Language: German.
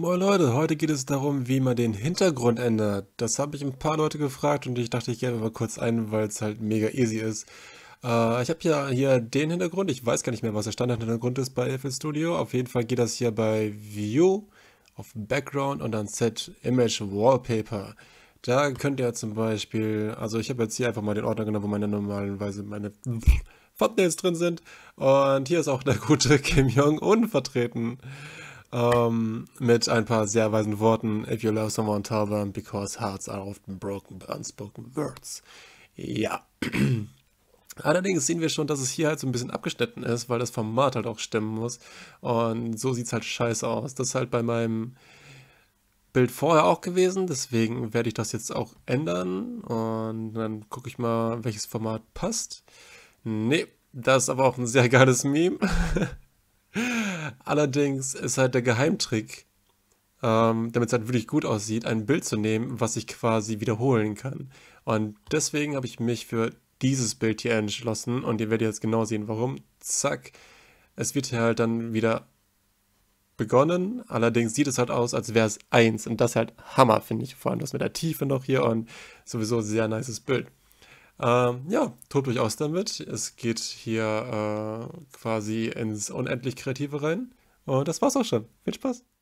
Moin Leute, heute geht es darum, wie man den Hintergrund ändert. Das habe ich ein paar Leute gefragt und ich dachte, ich gehe mal kurz ein, weil es halt mega easy ist. Äh, ich habe ja hier den Hintergrund, ich weiß gar nicht mehr, was der Standardhintergrund ist bei FL Studio. Auf jeden Fall geht das hier bei View, auf Background und dann Set Image Wallpaper. Da könnt ihr zum Beispiel, also ich habe jetzt hier einfach mal den Ordner genommen, wo meine normalen Weise meine Thumbnails drin sind. Und hier ist auch der gute Kim jong unvertreten. vertreten ähm, mit ein paar sehr weisen Worten. If you love someone, tell them, because hearts are often broken by unspoken words. Ja. Allerdings sehen wir schon, dass es hier halt so ein bisschen abgeschnitten ist, weil das Format halt auch stimmen muss. Und so sieht es halt scheiße aus. Das ist halt bei meinem Bild vorher auch gewesen, deswegen werde ich das jetzt auch ändern. Und dann gucke ich mal, welches Format passt. Nee, das ist aber auch ein sehr geiles Meme. Allerdings ist halt der Geheimtrick, ähm, damit es halt wirklich gut aussieht, ein Bild zu nehmen, was ich quasi wiederholen kann. Und deswegen habe ich mich für dieses Bild hier entschlossen und ihr werdet jetzt genau sehen, warum. Zack, es wird hier halt dann wieder begonnen. Allerdings sieht es halt aus, als wäre es eins und das halt Hammer, finde ich. Vor allem das mit der Tiefe noch hier und sowieso sehr nices Bild. Ähm, ja, tobt euch aus damit. Es geht hier äh, quasi ins unendlich Kreative rein. Und das war's auch schon. Viel Spaß!